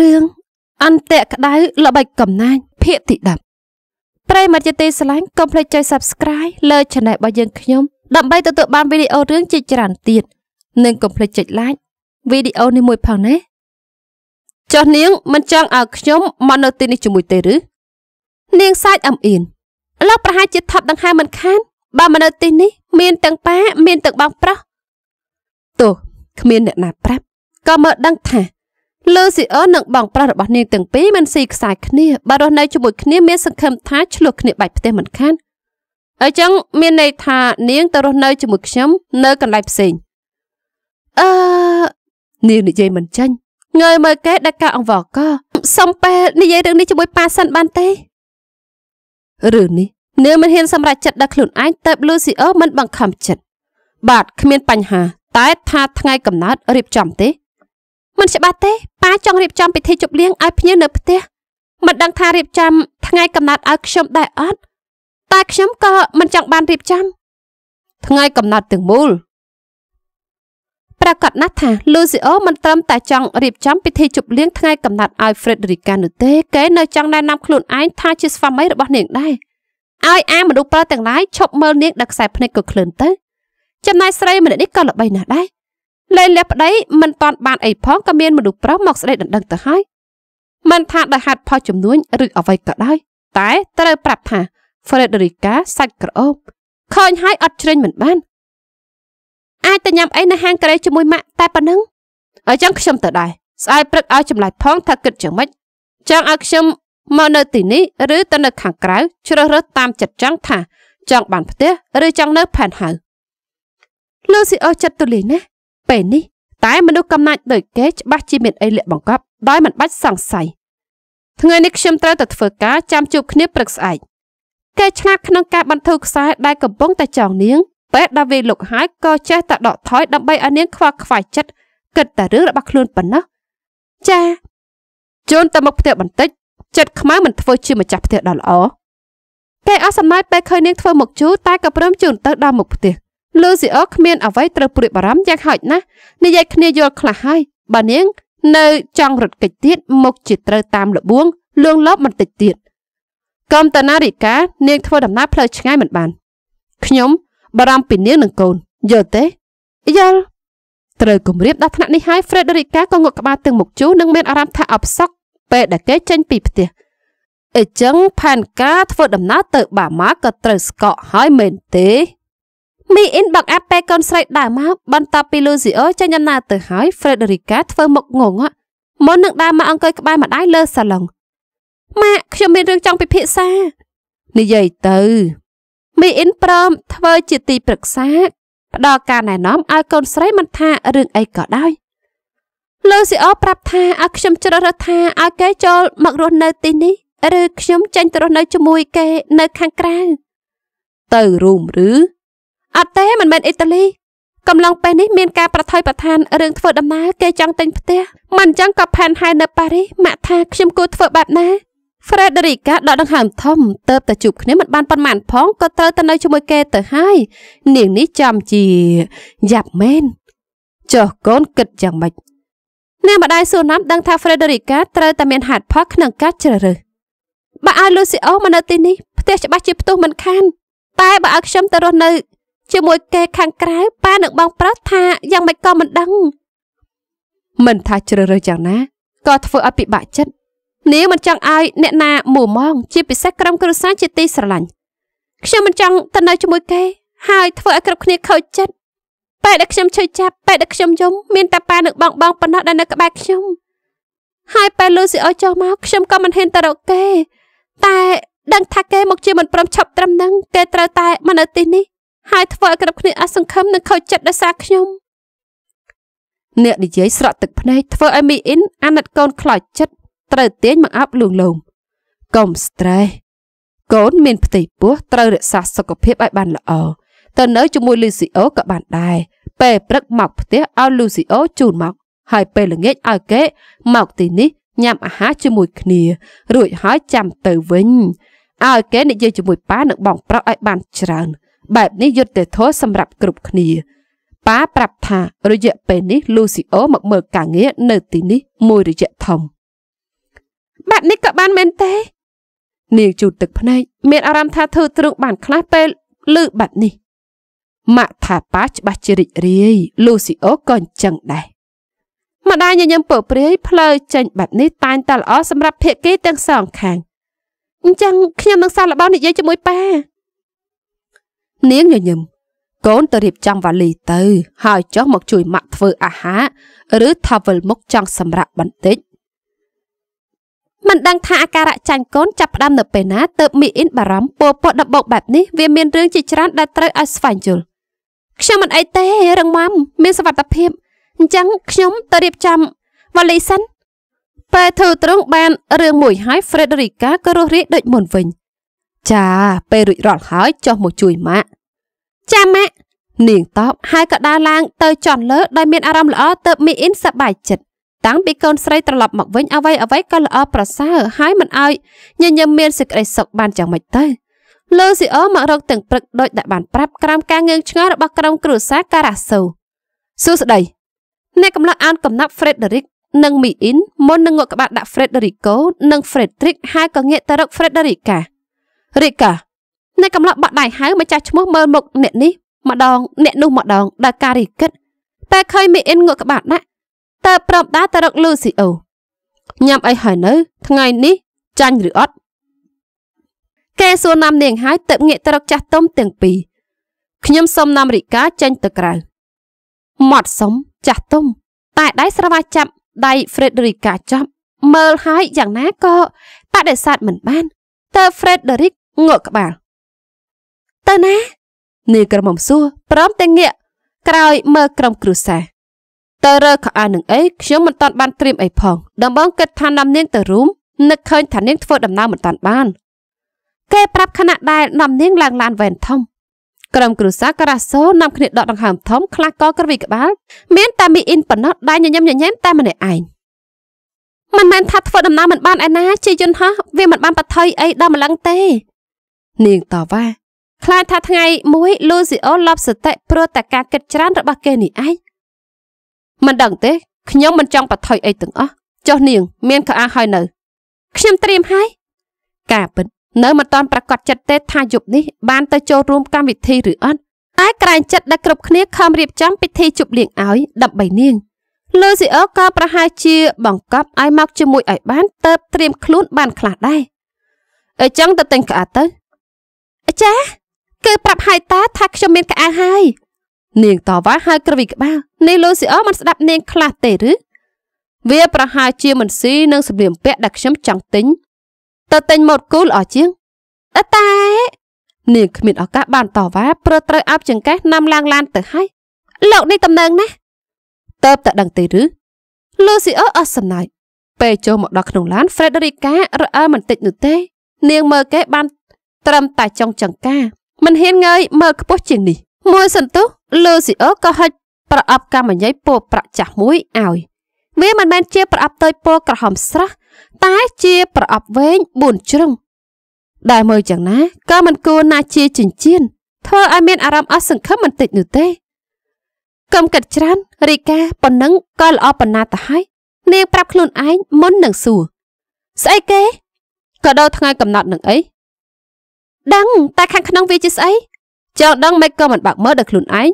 រឿងអន្តៈក្តៅល្បិចកំណាញ់ភាគទី10ប្រិមត្តជាទីស្រឡាញ់កុំភ្លេចចុច Subscribe លើ Channel របស់យើងខ្ញុំដើម្បីទទួលបានវីដេអូរឿងជាច្រើនទៀតនិងកុំភ្លេចចុច Like វីដេអូនេះមួយផងណាចុះនាងមិនចង់ឲ្យខ្ញុំមកនៅទីនេះជាមួយទេឬនាងសាច់អំអៀនលោកប្រហែលជាថប់ដង្ហើមមិនខានបើមកនៅទីនេះ មានទាំងប៉ាមានទាំងបងប្រុសទោះគ្មានអ្នកណាប្រាប់ក៏មើលដឹងថាលឺស៊ីអឺនិងបងប្រុសរបស់នាងទាំងពីរមិនស៊ីខ្សែគ្នាបើរស់នៅជាមួយគ្នាមានសង្ឃឹមថាឆ្លោះគ្នាបាច់ផ្ទះមិនខានអញ្ចឹងមានន័យថានាងទៅរស់នៅជាមួយខ្ញុំនៅកន្លែងផ្សេងអឺនាងនិយាយមិនចាញ់ងើយមើលគេដាក់ការអង្វរកសំពេលនិយាយរឿងនេះជាមួយប៉ាសិនបានទេរឿងនេះនាងមិនហ៊ានសម្រេចចិត្តដល់ខ្លួនឯងតែលូស៊ីអឺមិនបង្ខំចិត្តបាទគ្មានបញ្ហា តែថាថ្ងៃកំណត់រៀបចំទេមិនច្បាស់ទេប៉ាចង់រៀបចំពិធីជប់លៀងឲ្យភ្ញៀវនៅផ្ទះមិនដឹងថារៀបចំថ្ងៃកំណត់ឲ្យខ្ញុំដែរអត់តែខ្ញុំក៏មិនចង់បានរៀបចំថ្ងៃកំណត់ទាំងមូលប្រាកដណាស់ថាលូស៊ីអូមិនត្រឹមតែចង់រៀបចំពិធីជប់លៀងថ្ងៃកំណត់ឲ្យហ្វ្រេដរីកានោះទេគេនៅចង់ណែនាំខ្លួនឯងថាជាស្វាមីរបស់នាងដែរឲ្យអាមនុស្សប្រុសទាំងឡាយឈប់មើលនាងដល់ខ្សែភ្នែកក៏ក្លឿនទៅចំណែកស្រីម្នាក់នេះក៏ល្បីណាស់ដែរលែងលះប្តីមិនតាន់បានអីផងក៏មានមនុស្សប្រុសមកស្ដីដណ្ដឹងទៅហើយ មិនថាដោយហេតុផលចំនួនឬអ្វីក៏ដោយ តែត្រូវប្រាប់ថា Frederica សាច់ក្រអូបឃើញហើយអត់ជ្រេញមិនបាន អាចទៅញ៉ាំអីនៅហាងការ៉េជាមួយម៉ាក់តែប៉ុណ្ណឹងអញ្ចឹងខ្ញុំទៅដែរស្អែកព្រឹកឲ្យចម្លែកផងថាគិតយ៉ាងម៉េចចង់ឲ្យខ្ញុំមកនៅទីនេះឬទៅនៅខាងក្រៅជ្រើសរើសតាមចិត្តចង់ថាចង់បាន ផ្ទះឬចង់នៅផែនហៅលូស៊ីអូចិត្តទូលាយណាស់ពេលនេះតែមនុស្សកំណាច់ដូចគេច្បាស់ជាមានអីលាក់បង្កប់ដោយមិនបាច់សង្ស័យថ្ងៃនេះខ្ញុំត្រូវតែធ្វើការចាំជួបគ្នាព្រឹកស្អែកគេឆ្លាតក្នុងការបន្ធូរខ្សែដែលកំពុងតែចងនាងពេលដល់វាលុកហើយក៏ចេះតែដកថយដើម្បីឲ្យនាងខ្វល់ខ្វាយចិត្តគិតតែរឿងរបស់ខ្លួនប៉ុណ្ណោះចាជូនទៅមុខផ្ទះបន្តិចចិត្តខ្មៅមិនធ្វើជាម្ចាស់ផ្ទះដល់ល្អគេអស់សំណើចពេលឃើញនាងធ្វើមុខជូរតែក៏ព្រមជូនទៅដល់មុខផ្ទះលឺស៊ីអគ្មានអ្វីត្រូវព្រួយបារម្ភយ៉ាងហោចណាស់និយាយគ្នាយល់ខ្លះហើយបើនាងនៅចង់រត់គេចទៀតមុខជាត្រូវតាមលបួងលឿងលប់បន្តិចទៀតកំតនារីកានាង ធ្វើដំណើរផ្លូវឆ្ងាយមិនបាន ខ្ញុំបារម្ភពីនាងនិងកូនយល់ទេយល់ត្រូវគម្រាមដល់ថ្នាក់នេះហើយ Frederica ក៏ងក់ក្បាលទាំងមុខជូរនិងមានអារម្មណ៍ថាអផ្សុកពេលដែលគេចេញពីផ្ទះអញ្ចឹងផែនការធ្វើដំណើរទៅ បាម៉ាក៏ត្រូវស្កក់ហើយមែនទេមីអ៊ីនបាក់អាប់ពេលកូនស្រីដើរមកបន្ទាប់ពីលូស៊ីអូចេញដំណើរទៅហើយហ្វ្រេដរីកាធ្វើមុខងងមុននឹងដើរមកអង្គុយក្បែរម្ដាយលើសាឡុងម៉ាក់ខ្ញុំមានរឿងចង់ពិភាក្សានិយាយទៅមីអ៊ីនព្រមធ្វើ ជាទីប្រឹក្សាផ្ដល់ការណែនាំឲ្យកូនស្រីមិនថារឿងអីក៏ដោយលូស៊ីអូប្រាប់ថាឲ្យខ្ញុំជ្រើសរើសថាឲ្យគេចូលមករស់នៅទីនេះឬខ្ញុំចេញទៅរស់នៅជាមួយគេនៅខាងក្រៅទៅរូមឬអត់ទេមិនមែនអ៊ីតាលីកំឡុងពេលនេះមានការប្រថុយប្រឋានរឿងធ្វើដំណើរគេចង់ទិញផ្ទះមិនអញ្ចឹងក៏ផែនហែនៅប៉ារីសម៉ាក់ថាខ្ញុំគួរធ្វើបែបណា Frederica ដកដង្ហើមធំ ទៅតែជួបគ្នាមិនបានប៉ុន្មានផងក៏ត្រូវទៅនៅជាមួយគេទៅហើយនាងនេះចាំជាយ៉ាប់មែនចុះកូនគិតយ៉ាងម៉េចអ្នកម្ដាយសួរណាំដឹងថា Frederica ត្រូវតែមានហេតុផលក្នុងការជ្រើសរើសបើឲ្យ Lucio មកនៅទីនេះផ្ទះច្បាស់ជាផ្ទុះមិនខាន តែបើឲ្យខ្ញុំទៅរស់នៅជាមួយគេខាងក្រៅប៉ានឹងបងប្រុសថាយ៉ាងម៉េចក៏មិនដឹង មិនថាជ្រើសរើសយ៉ាងណាក៏ធ្វើឲ្យពិបាកចិត្តនាងមិនចង់ឲ្យអ្នកណាមួម៉ងជាពិសេសក្រុមគ្រួសារជាទីស្រឡាញ់ខ្ញុំមិនចង់ទៅនៅជាមួយគេហើយធ្វើឲ្យគ្រប់គ្នាខូចចិត្តពេលដែលខ្ញុំឈឺចាប់ពេលដែលខ្ញុំយំមានតែប៉ានឹងបងបងប៉ុណ្ណោះដែលនៅក្បែរខ្ញុំហើយពេលលូស៊ីអុយចុះមកខ្ញុំក៏មិនហ៊ានទៅរកគេតែដឹងថាគេមកជាមិនព្រមឈប់ត្រឹមនឹងគេត្រូវតែមកនៅទីនេះហើយធ្វើឲ្យគ្រប់គ្នាអសង្ឃឹមនិងខូចចិត្តដោយសារខ្ញុំអ្នកនិយាយស្រក់ទឹកភ្នែកធ្វើឲ្យមីអ៊ីនអាណិតកូនខ្លោចចិត្តត្រូវទាញមកអាប់លួងលោមកុំស្ត្រេសកូនមានផ្ទៃពោះត្រូវរក្សាសុខភាពឲ្យបានល្អទៅនៅជាមួយលូស៊ីអូក៏បានដែរពេលព្រឹកមកផ្ទះឲ្យលូស៊ីអូជូនមកហើយពេលល្ងាចឲ្យគេមកទីនេះញ៉ាំអាហារជាមួយគ្នា រួចហើយចាំទៅវិញឲ្យគេនិយាយជាមួយប៉ានិងបងប្រុសឲ្យបានច្រើនបែបនេះយុត្តិធម៌សម្រាប់គ្រប់គ្នាប៉ាប្រាប់ថារយៈពេលនេះលូស៊ីអូមកមើលការងារនៅទីនេះមួយរយៈធំបែបនេះក៏បានមែនទេ នាងជូតទឹកភ្នែកមានអារម្មណ៍ថាធ្វើទ្រឹងបានខ្លះពេលឮបែបនេះម៉ាក់ថាប៉ាច្បាស់ជារីករាយលូស៊ីអូក៏អញ្ចឹងដែរម្ដាយញញឹមពព្រាយផ្លូវចេញបែបនេះតែងតែល្អសម្រាប់ភាគីទាំងសងខាងអញ្ចឹងខ្ញុំនឹងសារល្បងនិយាយជាមួយប៉ានាងញញឹមកូនទៅរៀបចំវ៉ាលីទៅ ហើយចុះមកជួយម៉ាក់ធ្វើអាហារឬថាវិលមុខចង់សម្រាប់បន្តិចមិនដឹងថាអាការៈចាញ់កូនចាប់ផ្ដើមនៅ ពេលណាទើបមីអ៊ីនបារម្ភពពកដបោកបែបនេះវាមានរឿងជាច្រើនដែលត្រូវឲ្យស្វែងយល់ខ្ញុំមិនអីទេរងមាំមានសុវត្ថិភាពអញ្ចឹងខ្ញុំទៅរៀបចំវ៉ាលីសិនពេលធ្វើត្រង់បានរឿងមួយហើយ Frederica ក៏រស់រាយដូចមុនវិញចាពេលរួចរាល់ហើយចុះមកជួយម៉ាក់ចាម៉ាក់នាងតបហើយក៏ដើរឡើងទៅ ចន់លើដោយមានអារម្មណ៍ល្អទៅមីអ៊ីនសប្បាយចិត្តតាំងពីកូនស្រីត្រឡប់មកវិញអ្វីអ្វីក៏ល្អប្រសើរហើយមិនឲ្យញញឹមមានសេចក្តីសុខបានយ៉ាងម៉េចទៅលូស៊ីអូមករកទាំងព្រឹកដូចដែលបានប្រាប់ក្រោមការងើងឆ្ងល់របស់ក្រុមគ្រួសារការ៉ាសូសួស្តីអ្នកកំឡុងអានកំណប់ Frederick និង Mi In មុននឹងងក់ក្បាលដាក់ Frederico និង Frederick ហើយក៏ងាកទៅរក Frederica រីកាអ្នកកំឡោះបាក់ដៃហៅម្ចាស់ឈ្មោះមើលមុខអ្នកនេះម្ដង អ្នកនោះម្ដងដល់ការីគិតតែឃើញមីអ៊ិនងក់ក្បាលដាក់តើប្រមដាទៅរកលូស៊ីអូញ៉ាំអីហើយនៅ ថ្ងៃនេះចាញ់ឬអត់គេសួរនាំនាងហើយទៅងាកទៅរកចាស់ទុំទាំងពីរខ្ញុំសុំនាំរីកាចេញទៅក្រៅម៉ត់សុំចាស់ទុំ តែដៃស្រវាចាប់ដៃហ្វ្រេដរីកាចាប់ មើលហើយយ៉ាងណាក៏បដិសេធមិនបានតើហ្វ្រេដរីកងក់ក្បាលទៅណានាងក្រមុំសួរព្រមទាំងងាកក្រោយមើលក្រុមគ្រួសារតើរើខោអាវនឹងអីខ្ញុំមិនតាន់បានត្រៀមអីផង ដំបងគិតថានាំនាងទៅរូមនឹកឃើញថានាងធ្វើដំណើរមិនតាន់បានគេប្រាប់ខណៈដែលនាំនាងឡើងឡានវ៉ែនធំ ក្រុមគ្រួសារការ៉ាសូនាំគ្នាដកដង្ហើមធំ ខ្លះក៏ក្រវិក្បាលមានតែមីអ៊ីនប៉ុណ្ណោះដែលញញឹមញញែមតែម្នាក់ឯងមិនមែនថាធ្វើដំណើរមិនបានឯណាជាយន្តហោះវាមិនបានបថុយអីដល់ម្លឹងទេនាងតវ៉ាខ្លាចថាថ្ងៃមួយ លូស៊ីអូលប់សតិព្រោះតែការគិតច្រើនរបស់គេនេះឯងមិនដឹងទេខ្ញុំមិនចង់បថុយអីទាំងអស់ចុះនាងមានកៅអៅហើយនៅខ្ញុំត្រៀមហើយការពិតនៅមិនតាន់ប្រកាសចិត្តទេ ថា យប់នេះ បានទៅចូលរួមកម្មវិធីឬអត់តែក្រែងចិត្តដែលគ្រប់គ្នាខំរៀបចំពិធីជប់លៀងឲ្យដើម្បីនាងលូស៊ីអូក៏ប្រហែលជា បង្កប់ឲ្យមកជាមួយឲ្យបាន ទៅត្រៀមខ្លួន បានខ្លះដែរអញ្ចឹងទៅទិញក្អាត់ទៅអាចារ្យគឺប្រាប់ហើយតាថាខ្ញុំមានក្អាងហើយនាងតវ៉ាហើយក្រវិក្បាលនេះលូស៊ីអូមិនស្ដាប់នាងខ្លះទេឬវាប្រហែលជាមិនស៊ីនឹងសម្លៀកបំពាក់ដែលខ្ញុំចង់ទិញទៅទិញម៉ូតគូល្អជាងតែនាងគ្មានឱកាសបានតវ៉ាព្រោះត្រូវអាប់ចង្កេះនាំឡើងឡានទៅហើយលោកនេះតំណែងណាស់តើបតដឹងទេឬលូស៊ីអូអស់សំណើចពេលចូលមកដល់ក្នុងឡាន Frederica រអើបន្តិចនោះទេនាងមើលគេបានត្រឹមតែចុងចង្កាមិនហ៊ានងើយមើលខ្ពស់ជាងនេះមួយសន្ទុះលូស៊ីអូក៏ហិចប្រអប់កម្មញ្ញៃពោប្រាក់ចាស់មួយឲ្យវាមិនមែនជាប្រអប់តូចពណ៌ក្រហមស្រស់តែជាប្រអប់វែង4ជ្រុងដែលមើលយ៉ាងណាក៏មិនគួរណាជាចិញ្ចៀនធ្វើឲ្យមានអារម្មណ៍អស់សង្ឃឹមបន្តិចនោះទេកុំគិតច្រើនរីកាប៉ុណ្ណឹងក៏ល្អប៉ុណ្ណាទៅហើយនាងប្រាប់ខ្លួនឯងមុននឹងសួរស្អីគេក៏ដល់ថ្ងៃកំណត់នឹងអីដឹងតែខាងក្នុងវាជាស្អីចង់ដឹងមិនក៏មិនបាក់មើលដល់ខ្លួនឯង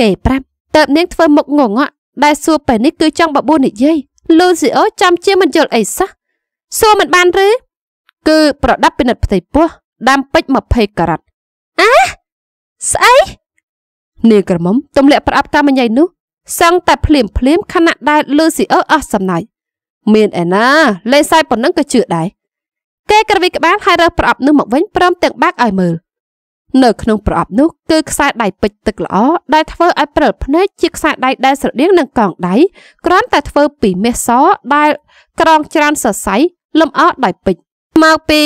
គេប្រាប់តើបនាងធ្វើមុខងងក់ដែលសួរពេលនេះ គឺចង់បបួលនិយាយលូស៊ីអូចាំជាមិនយល់អីសោះសួរមិនបាន ឬ គឺ ប្រដាប់ពិនិត្យផ្ទៃពោះដាំពេជ្រ20ការ៉ាត់អាស្អីនាងក្រមុំទម្លាក់ប្រអប់តាមញ៉ៃនោះសឹងតែភ្លាមភ្លាមខណៈដែលលូស៊ីអូអស់សំណើចមានឯណាលេខ40ប៉ុណ្ណឹងក៏ជឿដែរគេក្រវីក្បាលហើយរើសប្រអប់នោះមកវិញព្រមទាំងបាក់ឲ្យមើលនៅក្នុងប្រអប់នោះគឺខ្សែដៃពេជ្រទឹកល្អដែលធ្វើឲ្យព្រិលភ្នែកជាខ្សែដៃដែលស្រដៀងនឹងកងដៃគ្រាន់តែធ្វើពីមាសសដែលក្រងច្រានសរសៃលំអដៃពេជ្រមកពី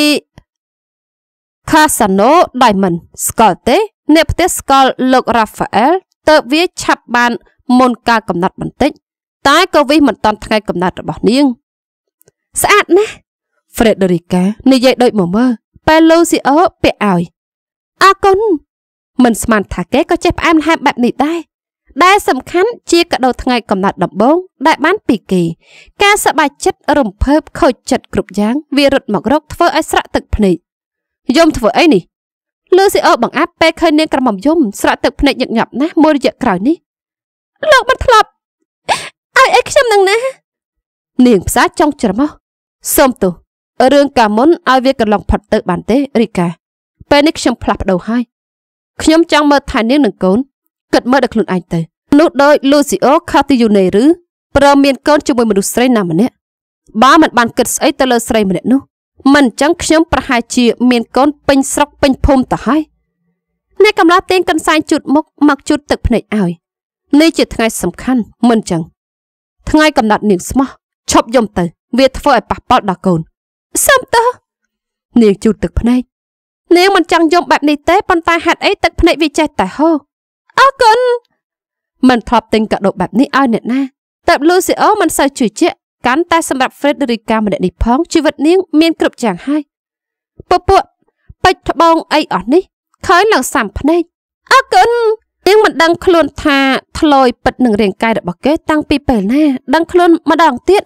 Casano Diamond ស្គាល់ទេអ្នកផ្ទះស្គាល់លោក Raphael តើវាឆាប់បាន មុនការកំណត់បន្តិចតែក៏វាមិនតាន់ថ្ងៃ កំណត់របស់នាង ស្អាតណាស់ហ្វ្រេដេរីកានិយាយដូចមកមើលពេលលូស៊ីអូពាក់ឲ្យអរគុណមិនស្មានថាគេក៏ចេះផ្អែមល្ហែមបែបនេះដែរដែលសំខាន់ជាកដោថ្ងៃកំណត់ដំបូងដែលបានពីគេការសប្បាយចិត្តរំភើបខូចចិត្តគ្រប់យ៉ាង វារត់មករក ធ្វើឲ្យស្រក់ទឹកភ្នែកយំធ្វើអីនេះលឺស៊ីអូបង្អាប់ពេលឃើញនាងក្រមុំយំស្រក់ទឹកភ្នែកញឹកញាប់ណាស់មួយរយៈក្រោយនេះលោកមិនធ្លាប់ឲ្យអីខ្ញុំនឹងណានាងផ្សាចង់ច្រមុះសូមទោសរឿងកាមុនឲ្យវាកន្លងផុតទៅបានទេរីកា ពេលនេះខ្ញុំផ្លាស់ប្ដូរហើយខ្ញុំចង់មើលថែនាងនឹងកូនគិតមើលដល់ខ្លួនឯងទៅ នោះដោយលូស៊ីអូខាទីយូណេឬព្រមមានកូនជាមួយមនុស្សស្រីណាម្នាក់បើមិនបានគិតស្អីទៅលើស្រីម្នាក់នោះ មិនអញ្ចឹងខ្ញុំប្រហែលជាមានកូនពេញស្រុកពេញភូមិទៅហើយអ្នកកំឡាទៀងកន្សែងជូតមុខមកជូតទឹកភ្នែកឲ្យ នេះជាថ្ងៃ សំខាន់មិនអញ្ចឹងថ្ងៃកំណត់នាងស្មោះឈប់យំទៅវា ធ្វើឲ្យប៉ះពាល់ដល់កូនសាប់តើនាងជូតទឹកភ្នែកនាងមិនចង់យំបែបនេះទេប៉ុន្តែហេតុអីទឹកភ្នែកវាចេះតែហូរអរគុណមិនធ្លាប់ទិញកាដូបែបនេះឲ្យអ្នកណាតើបលូស៊ីអូមិនសូវជឿជាក់កាន់តែសម្រាប់ Frederica ម្នាក់នេះផងជីវិតនាងមានគ្រប់យ៉ាងហើយពពួកពេជ្រត្បូងអីអស់នេះឃើញឡើងសាំភ្នែកអរគុណនាងមិនដឹងខ្លួនថាធ្លោយពិតនឹងរាងកាយរបស់គេតាំងពីពេលណាដឹងខ្លួនម្ដងទៀត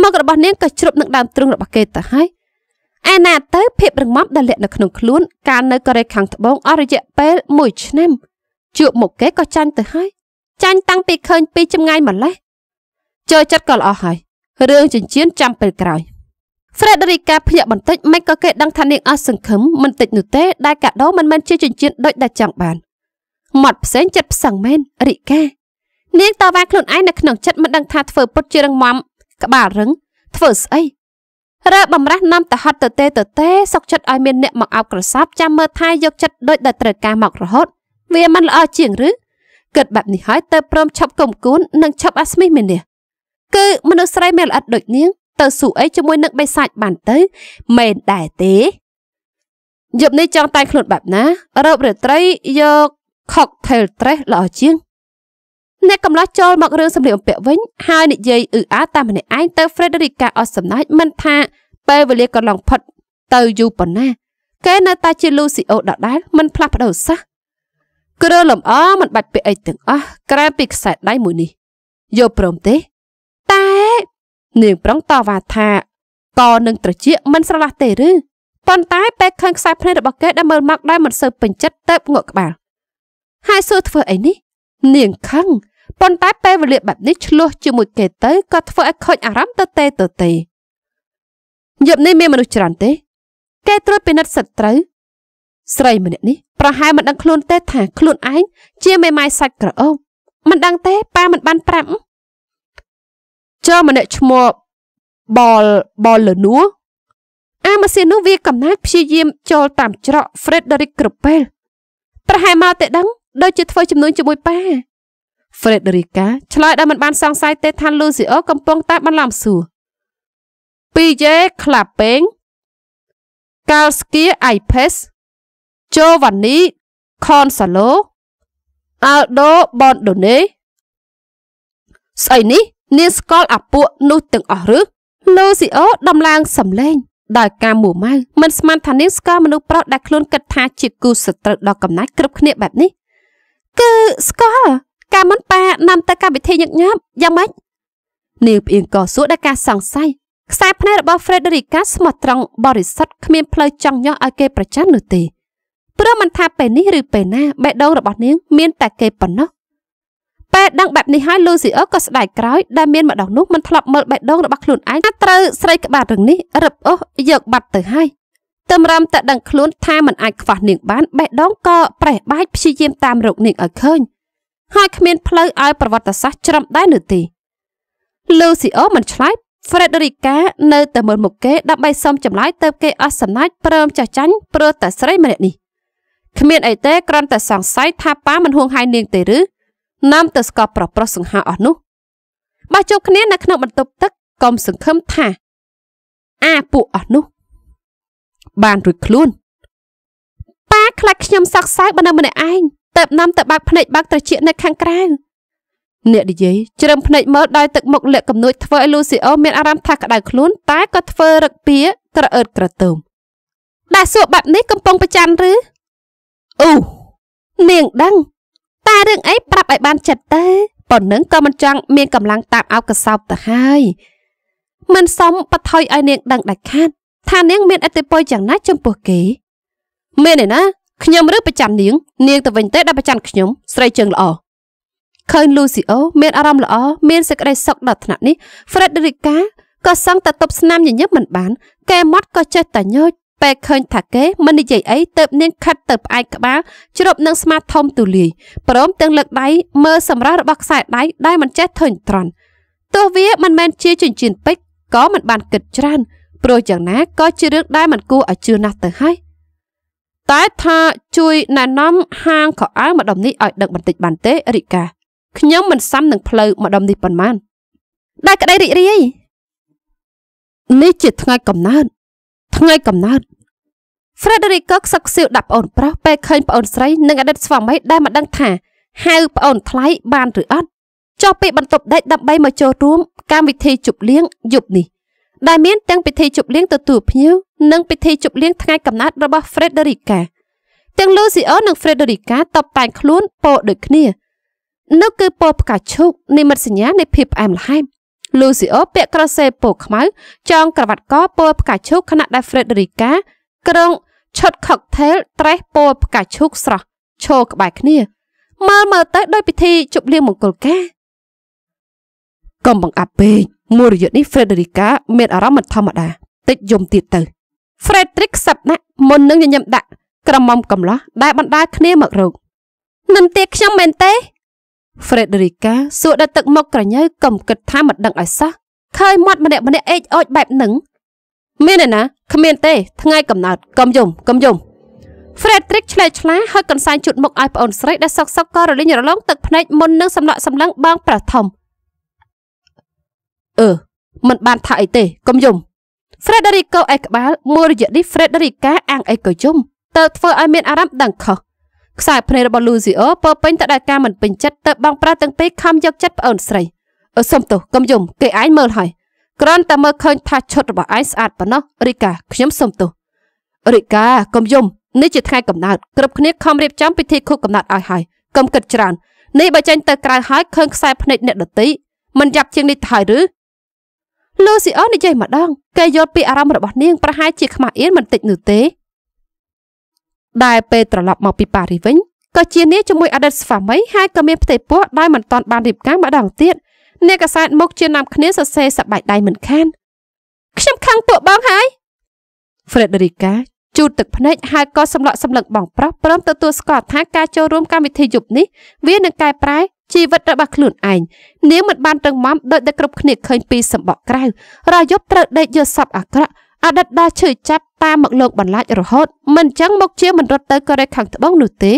មឹករបស់នាងក៏ជ្រប់នឹងដើមទ្រូងរបស់គេទៅហើយឯណាទៅភាពរងមាំដែលលាក់នៅក្នុងខ្លួន កាលនៅកូរ៉េខាងត្បូងអស់រយៈពេល1ឆ្នាំជួបមុខគេក៏ចាញ់ទៅហើយចាញ់តាំងពីឃើញពីចម្ងាយម្លេះចូលចិត្តក៏ល្អហើយរឿងចិញ្ចៀនចាំពេលក្រោយ Frederica ភ្ញាក់បន្តិចមិនក៏គេដឹងថានាង អស់សង្ឃឹមមិនតិចនោះទេដែលកាដូមិនមែនជាចិញ្ចៀនដូចដែលចង់បានមាត់ផ្សេងចិត្តផ្សឹងមែនរីកានាងតវ៉ាខ្លួនឯងនៅក្នុងចិត្តមិនដឹងថាធ្វើពុតជារងមមក្បាលរឹងធ្វើស្អីរើបំរះនាំតហត់ទៅទេទៅទេសុកចិត្តឲ្យមានអ្នកមកអោបក្រសប់ចាំមើលថាយកចិត្តដូចដែលត្រូវការមករហូតវាមិនល្អជាងឬគិតបែបនេះហើយទៅព្រមឈប់កុំគួននិងឈប់អាស្មីមាននេះគឺមនុស្សស្រីមានល្អិតដូចនាង ទៅស៊ូអីជាមួយនឹងបិសាចបានទៅមែនដែរទេ យប់នេះចង់តែងខ្លួនបែបណារោបរាត្រីយក cocktail dress ល្អជាងអ្នកកំឡោះចូលមករឿងសម្លៀកបំពាក់វិញហើយនិយាយអ៊ឺអាតាមម្នាក់ឯងទៅ Frederica អត់សំណើចមិនថា ពេលវេលាកន្លងផុតទៅយូរប៉ុណ្ណាគេនៅតែជា Lucio ដដែលមិនផ្លាស់ប្ដូរសោះគ្រើលំអមិនបាច់ពាក់អីទាំងអស់ក្រែពីខ្សែដៃមួយនេះយកព្រមទេតែនាងប្រុងតវ៉ាថាកនឹងត្រជាមិនស្រឡះទេឬប៉ុន្តែ ពេលឃើញខ្សែភ្នែករបស់គេដែលមើលមកដោយមិនសូវពេញចិត្តទៅងក់ក្បាលហើយសួរធ្វើអីនេះ នាងខឹងប៉ុន្តែពេលវេលាបែបនេះឆ្លោះជាមួយគេទៅក៏ធ្វើឲ្យខូចអារម្មណ៍ទៅទេទៅទេយប់នេះមានមនុស្សច្រើនទេគេត្រួតពិនិត្យសត្រូវស្រីម្នាក់នេះប្រហែលមិនដឹងខ្លួនទេ ថាខ្លួនឯងជាមេម៉ាយសាច់ក្រអូបមិនដឹងទេប៉ាមិនបានប្រាប់ចោម្នាក់ឈ្មោះបលបលលនួអាម៉ាស៊ីនោះវាកំណាចព្យាយាមចូលតាមច្រក Frederick គ្រប់ពេលប្រហែលមកតែដឹង ដូចជាធ្វើចំនួនជាមួយប៉ាហ្វ្រេដរីកាឆ្លើយដោយមិនបានសង្ស័យទេថាលូស៊ីអូកំពុងតែបន្លំសួរពីយេក្លាពេងកាល់ស្គីអៃផេសជូវ៉ានីខនសាឡូអាល់ដូបនដូណេស្អីនេះនាងស្គាល់អាពួកនោះទាំងអស់ឬលូស៊ីអូដំឡើងសំឡេង ដោយការមួម៉ៅមិនស្មានថានាងស្គាល់មនុស្សប្រុសដែលខ្លួនគិតថាជាគូសត្រូវដល់កំណាច់គ្រប់គ្នាបែបនេះ គឺស្គាល់ការមិនប៉ានាំទៅកម្មវិធីញឹកញាប់យ៉ាងម៉េចនាងផ្អៀងក៏សួរដល់ការសង្ស័យខ្សែភ្នែករបស់ Frederica ស្មោះត្រង់បរិសុទ្ធគ្មានផ្លូវចង់ញាស់ឲ្យគេប្រច័ណ្ឌនោះទេព្រោះមិនថាពេលនេះឬពេលណាបេះដូងរបស់នាងមានតែគេប៉ុណ្ណោះពេលដឹងបែបនេះហើយ Lucius ក៏ស្ដាយក្រោយដែលមានម្ដងនោះមិនធ្លាប់មើលបេះដូងរបស់ខ្លួនឯងថាត្រូវស្រីក្បាលរឹងនេះរឹបអូសយកបាត់ទៅហើយតម្រាំតែដឹងខ្លួនថាមិនអាចខ្វះនាងបានបេះដូងក៏ប្រេះបាច់ព្យាយាមតាមរកនាងឲ្យឃើញហើយគ្មានផ្លូវឲ្យប្រវត្តិសាស្ត្រច្រំដែរនោះទេលូស៊ីអូមិនឆ្លើយហ្វ្រេដរីកានៅតែមើលមុខគេដើម្បីសុំចម្លើយទៅគេអស់សំណាច់ព្រមចាស់ចាញ់ព្រោះតែស្រីម្នាក់នេះគ្មានអីទេគ្រាន់តែសង្ស័យថាប៉ាមិនហួងហែងនាងទេឬនាំទៅស្កប់ប្រុសប្រុសសង្ហាអស់នោះបើជួបគ្នានៅក្នុងបន្ទប់ទឹកកុំសង្ឃឹមថាអាពួកអស់នោះបានរួចខ្លួនប៉ាខ្លាចខ្ញុំសោកសៅបើនៅម្នាក់ឯងតែបណាំតែបើកភ្នែកបើកត្រចៀកនៅខាងក្រៅអ្នកនិយាយជ្រឹមភ្នែកមើលដោយទឹកមុខលាក់កំនួចធ្វើឲ្យលូស៊ីអូមានអារម្មណ៍ថាក្តៅខ្លួនតែក៏ធ្វើរឹកពីក្រអឺតក្រទើមដែលសួរបែបនេះកំពុងប្រច័ណ្ឌឬអូនាងដឹងតែរឿងអីប្រាប់ឲ្យបានចិត្តទៅប៉ុណ្ណឹងក៏មិនចង់មានកម្លាំងតាមអោកសោបទៅហើយមិនសមបថុយឲ្យនាងដឹងដាច់ខាតថានាងមានអតិពលយ៉ាងណាចំពោះគេ មានឯណាខ្ញុំឬប្រច័ននាងនាងទៅវិញទេដែលប្រច័នខ្ញុំស្រីជើងល្អឃើញលូស៊ីអូមានអារម្មណ៍ល្អមានសេចក្តីសុខដល់ថ្នាក់នេះហ្វ្រេដរីកាក៏សង់តែតប់ស្នាមញញឹមមិនបានកែមាត់ក៏ចេះតែញើចពេលឃើញថាគេមិននិយាយអីទៅនាងខិតទៅផ្អែកក្បាលជ្រប់នឹងស្មាតធំទូលាយព្រមទាំងលើកដៃមើលសម្រស់របស់ខ្សែដៃដែលមិនចេះធុញទ្រាន់ទោះវាមិនមែនជាចិញ្ចៀនពេជ្រក៏មិនបានគិតច្រើនព្រោះយ៉ាងណាក៏ជារឿងដែលមិនគួរឲ្យជឿណាស់ទៅហើយ។តែថាជួយណែនាំហាងខោអាវម្ដុំនេះឲ្យដឹងបន្តិចបានទេរីកាខ្ញុំមិនសាំនឹងផ្លូវម្ដុំនេះប៉ុន្មាន ដែលក្តីរីករាយនេះជាថ្ងៃកំណើតថ្ងៃកំណើត Frederico ខ្សឹកខ្សៀវដាក់ប្អូនប្រុសពេលឃើញប្អូនស្រីនិងអតីតស្វាមីដែលមិនដឹងថាហៅ ប្អូនថ្លៃបានឬអត់ចុះពីបន្ទប់ដេកដើម្បីមកចូលរួមកម្មវិធីជប់លៀងយប់នេះដែលមានទាំងពិធីជប់លៀងទទួលភ្ញៀវនិងពិធីជប់លៀងថ្ងៃកំណើតរបស់ Frederica ទាំង Lucio និង Frederica តបតែងខ្លួនពោដូចគ្នានោះគឺពណ៌ផ្កាឈូកនិមិត្តសញ្ញា នៃភាពផ្អែមល្ហែម Lucio ពាក់ក្រសេពណ៌ខ្មៅចងក្រវ៉ាត់កពណ៌ផ្កាឈូកខណៈដែល Frederica ក្រុងឈុត cocktail ត្រេះពណ៌ផ្កាឈូកស្រស់ឈរក្បែរគ្នាមើលមើលទៅដូចពិធីជប់លៀងមង្គលការកុំបង្អាក់ពេកមួយរយប់នេះ Frederica មានអារម្មណ៍មិនធម្មតាតិចយំទៀតទៅ Frederick ខ្សឹបណាស់មុននឹងញញឹមដាក់ក្រមុំកំឡោះដែលបណ្ដាគ្នាមករកនឹងទាខ្ញុំមែនទេ Frederica សួរដល់ទឹកមុខក្រញ៉ៅកុំគិតថាមិនដឹងឲ្យសោះឃើញមាត់ម្នាក់ម្នាក់អេចអូចបែបហ្នឹងមានឯណាគ្មានទេ ថ្ងៃកំណើតកុំយំកុំយំ Frederick ឆ្លែកឆ្លាហើយកន្សែងជូតមុខឲ្យប្អូនស្រីដែលសោកសោកក៏រលិញរលងទឹកភ្នែកមុននឹងសម្លក់សម្លឹងបងប្រធំអឺមិនបានថាអីទេកុំយំ Frederico ឯក្បាលមួយរយៈនេះ Frederica អាងអីក៏យំទៅធ្វើឲ្យមានអារម្មណ៍ដឹងខុសខ្សែភ្នែករបស់ Lucio ពោពេញទៅដោយការមិនពេញចិត្តទៅបងប្រាទាំងពីរខំយកចិត្តប្អូនស្រីអឺសុំទោសកុំយំគេឯងមើលហើយគ្រាន់តែមើលឃើញថាឈុតរបស់ឯងស្អាតប៉ុណ្ណោះរីកាខ្ញុំសុំទោសរីកាកុំយំនេះជាថ្ងៃកំណើតគ្រប់គ្នាខំរៀបចំពិធីខួបកំណើតឲ្យហើយកុំគិតច្រើននេះបើចេញទៅក្រៅហើយឃើញខ្សែភ្នែកអ្នកដតីមិនយ៉ាប់ជាងនេះទៅហើយឬលូស៊ីអូននិយាយម្ដងគេយល់ពីអារម្មណ៍របស់នាងប្រហែលជាខ្មាស់អៀនមិនតិចនោះទេដែលពេលត្រឡប់មកពីប៉ារីសវិញក៏ជានាងជាមួយអតីតស្វាមីហើយក៏មានផ្ទៃពោះដោយមិនតាន់បានរៀបការម្ដងទៀតអ្នកកសែតមុខជានាំគ្នាសរសេរសបាយដៃមិនខាន ខ្ញុំខឹងពួកបងហើយ Frederica ជូតទឹកភ្នែកហើយក៏សម្លក់សម្លឹងបងប្រុសព្រមទទួលស្គាល់ថាការចូលរួមកម្មវិធីយប់នេះវានឹងកែប្រែជីវិតរបស់ខ្លួនឯងនាងមិនបានរឹងមាំដោយតែគ្រប់គ្នាឃើញពីសម្បកក្រៅរាយប់ត្រូវដេកយកសពអាក្រក់អតីតដល់ឈឺចាប់តាមមកលោកបន្លាចរហូតមិនចឹងមកជាមិនរត់ទៅកូរ៉េខាងត្បូងនោះទេ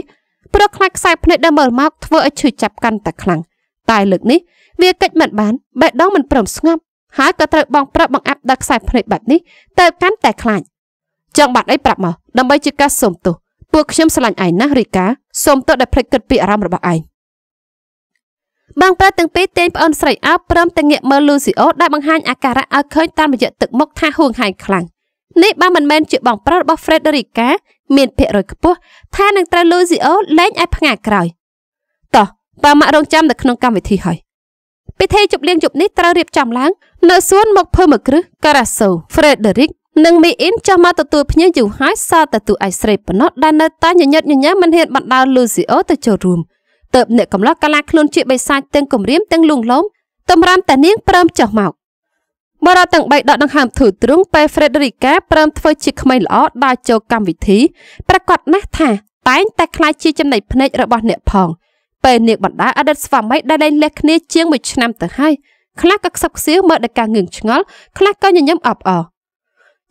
ព្រោះខ្លាចខ្សែភ្នែកដែលមើលមកធ្វើឲ្យឈឺចាប់កាន់តែខ្លាំងតែលើកនេះវាកិច្ចមិនបានបេះដូងមិនព្រមស្ងប់ហើយក៏ត្រូវបងប្រាប់បង្អាប់ដល់ខ្សែភ្នែកបែបនេះទៅកាន់តែខ្លាចចង់បាត់អីប្រាប់មកដើម្បីជាការសុំទោសពួកខ្ញុំស្រឡាញ់ឯងណាស់រីកាសុំទោសដែលភ្លេចគិតពីអារម្មណ៍របស់ឯងបងប្រុសទាំងពីរទាញប្អូនស្រីអោបព្រមទាំងងាកមើលលូស៊ីអូដែលបង្ហាញអាការៈឲ្យឃើញតាមរយៈទឹកមុខថាហួងហែងខ្លាំងនេះបានមិនមែនជាបងប្រុសរបស់ Frederica មានភាគរយខ្ពស់ថានឹងត្រូវលូស៊ីអូលែងឲ្យផ្ងាក្រោយតោះបើមករងចាំនៅក្នុងកម្មវិធីហើយពិធីជប់លៀងជប់នេះត្រូវរៀបចំឡើងនៅសួនមកភើមកគ្រឹះការ៉ាសូ Frederic និងមីអ៊ីនចោះមកទទួលភ្ញៀវយូរហើយសល់តែទូឯស្រីប៉ុណ្ណោះដែលនៅតែញញឹតញញើមិនហ៊ានបណ្ដើរលូស៊ីអូទៅចូលរួមទៅអ្នកកំឡោះកាឡាខ្លួនជាបិសាចទាំងគំរាមទាំងលួងលោមតម្រាំតានាងព្រមចុះមកបរិទាំង3ដកដង្ហើមធូរទ្រង់ពេល Frederica ព្រមធ្វើជាក្មេងល្អដល់ចូលកម្មវិធីប្រកាសណាស់ថាតែងតែខ្លាចជាចំណៃភ្នែករបស់អ្នកផងពេលនាងបណ្ដាអតីតស្វាមីដែលលែងលះគ្នាជាង1ឆ្នាំទៅហើយខ្លះក៏ខ្សឹបខ្សៀវមើលដល់ការងឿងឆ្ងល់ខ្លះក៏ញញឹមអបអរ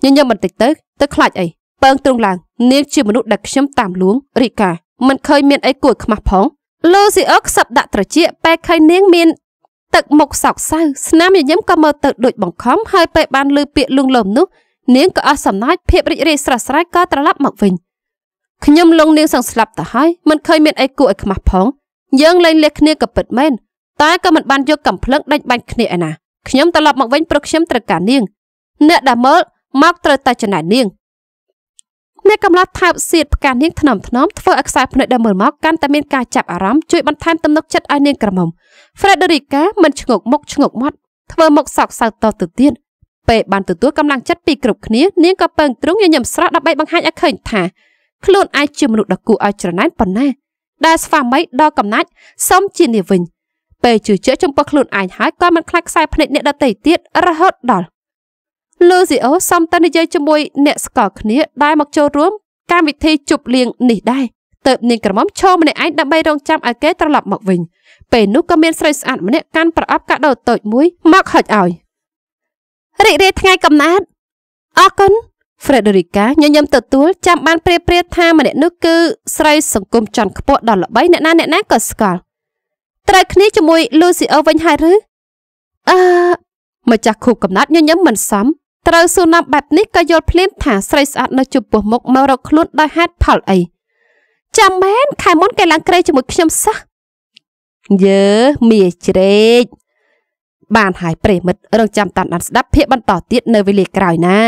ញញឹមបន្តិចទៅ ទៅខ្លាចអីពើងទ្រង់ឡើងនាងជាមនុស្សដែលខ្ញុំតាមលួងរីកាមិនឃើញមានអីគួរខ្មាស់ផងលូស៊ីអឺខ្សឹបដាក់ត្រចៀកពេលឃើញនាងមាន ទឹកមុខសោកសៅស្នាមញញឹមក៏មើលទៅដូចបង្ខំហើយពេលបានលើពាក្យលួងលោមនោះនាងក៏អស់សំណើចភាពរីករាយស្រស់ស្រាយក៏ត្រឡប់មកវិញខ្ញុំលងនាងសង្ស្លាប់ទៅហើយមិនឃើញមានអីគួរឲ្យខ្មាស់ផង យើងលែងលះគ្នាក៏ពិតមែនតែក៏មិនបានយកកំភ្លឹងដេញបាញ់គ្នាឯណាខ្ញុំត្រឡប់មកវិញព្រោះខ្ញុំត្រូវការនាងអ្នកដែលមើលមកត្រូវតែចំណាយនាងអ្នកកំឡោះថើបសៀតផ្កានាងថ្នមថ្នមធ្វើឲ្យខ្សែភ្នែកដែលមើលមកកាន់តែមានការចាប់អារម្មណ៍ជួយបន្ថែមទំនុកចិត្តឲ្យនាងក្រមុំ Frederica មិនឆ្ងោកមុខឆ្ងោកមាត់ធ្វើមុខសោកសៅតទៅទៀតពេលបានទទួលកម្លាំងចិត្តពីគ្រប់គ្នានាងក៏ពឹងទ្រង់ញញឹមស្រស់ដើម្បីបង្ហាញឲ្យឃើញថាខ្លួនឯងជាមនុស្សដ៏គួរឲ្យច្រណែនប៉ុណ្ណាដែលស្វាមីដ៏កំណាច់សុំជានាងវិញពេលជឿជាក់ចំពោះខ្លួនឯងហើយក៏មិនខ្លាចខ្សែភ្នែកអ្នកដតីទៀតរហូតដល់លូស៊ីអូសំតានិយាយជាមួយអ្នកស្គាល់គ្នា ដែលមកចូលរួមកម្មវិធីជប់លៀងនេះដែរទៅនាងក្រមុំឈរម្នាក់ឯងដើម្បីរងចាំឲ្យគេត្រឡប់មកវិញពេលនោះក៏មានស្រីស្អាតម្នាក់កាន់ប្រអប់កាដូតូចមួយមកហុចឲ្យរីករាយថ្ងៃកំណើតអរគុណ Frederica ញញឹមទទួលចាំបានព្រាព្រាថាម្នាក់នោះគឺស្រីសង្គមចន់ខ្ពស់ដល់ល្បីអ្នកណាអ្នកណាក៏ស្គាល់ត្រូវគ្នាជាមួយ Lucio វិញហើយឬអឺម្ចាស់ខូបកំណត់ញញឹមមិនសមត្រូវស៊ូណាប់បែបនេះក៏យល់ភ្លាមថាស្រីស្អាតនៅចំពោះមុខមករកខ្លួនដោយហេតុផលអីចាំមែនខែមុនគេឡើងក្រេជាមួយខ្ញុំសោះយើមីជ្រែកបានហើយប្រិមិត្តរងចាំតាមដានស្ដាប់ភាកបន្តទៀតនៅវេលាក្រោយណា